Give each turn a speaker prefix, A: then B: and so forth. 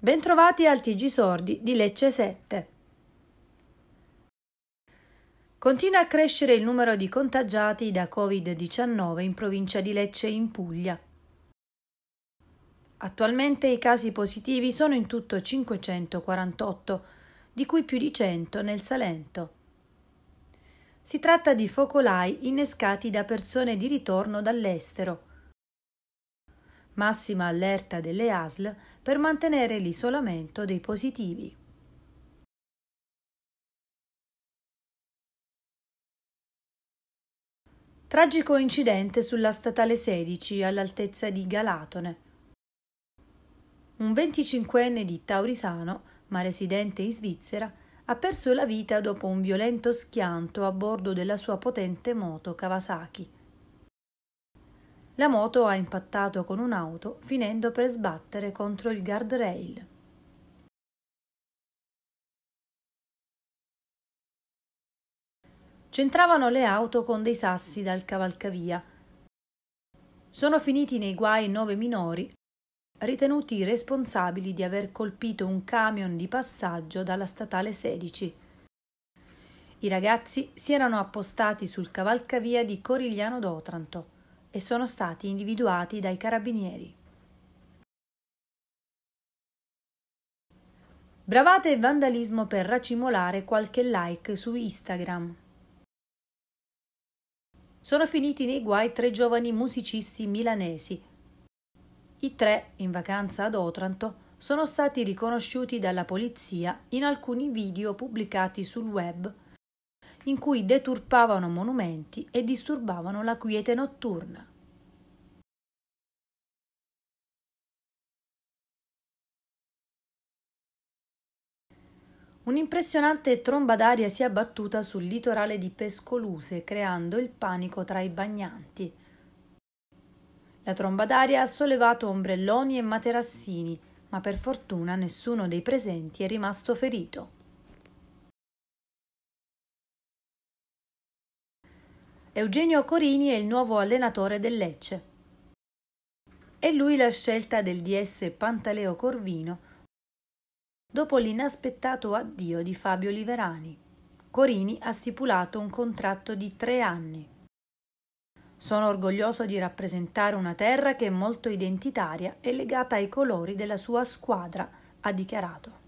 A: Bentrovati al TG Sordi di Lecce 7. Continua a crescere il numero di contagiati da Covid-19 in provincia di Lecce in Puglia. Attualmente i casi positivi sono in tutto 548, di cui più di 100 nel Salento. Si tratta di focolai innescati da persone di ritorno dall'estero massima allerta delle ASL per mantenere l'isolamento dei positivi. Tragico incidente sulla statale 16 all'altezza di Galatone. Un 25enne di Taurisano, ma residente in Svizzera, ha perso la vita dopo un violento schianto a bordo della sua potente moto Kawasaki la moto ha impattato con un'auto finendo per sbattere contro il guardrail. C'entravano le auto con dei sassi dal cavalcavia. Sono finiti nei guai nove minori, ritenuti responsabili di aver colpito un camion di passaggio dalla statale 16. I ragazzi si erano appostati sul cavalcavia di Corigliano d'Otranto e sono stati individuati dai carabinieri. Bravate e vandalismo per racimolare qualche like su Instagram. Sono finiti nei guai tre giovani musicisti milanesi. I tre, in vacanza ad Otranto, sono stati riconosciuti dalla polizia in alcuni video pubblicati sul web in cui deturpavano monumenti e disturbavano la quiete notturna. Un'impressionante tromba d'aria si è abbattuta sul litorale di Pescoluse, creando il panico tra i bagnanti. La tromba d'aria ha sollevato ombrelloni e materassini, ma per fortuna nessuno dei presenti è rimasto ferito. Eugenio Corini è il nuovo allenatore del Lecce. E lui la scelta del DS Pantaleo Corvino dopo l'inaspettato addio di Fabio Liverani. Corini ha stipulato un contratto di tre anni. Sono orgoglioso di rappresentare una terra che è molto identitaria e legata ai colori della sua squadra, ha dichiarato.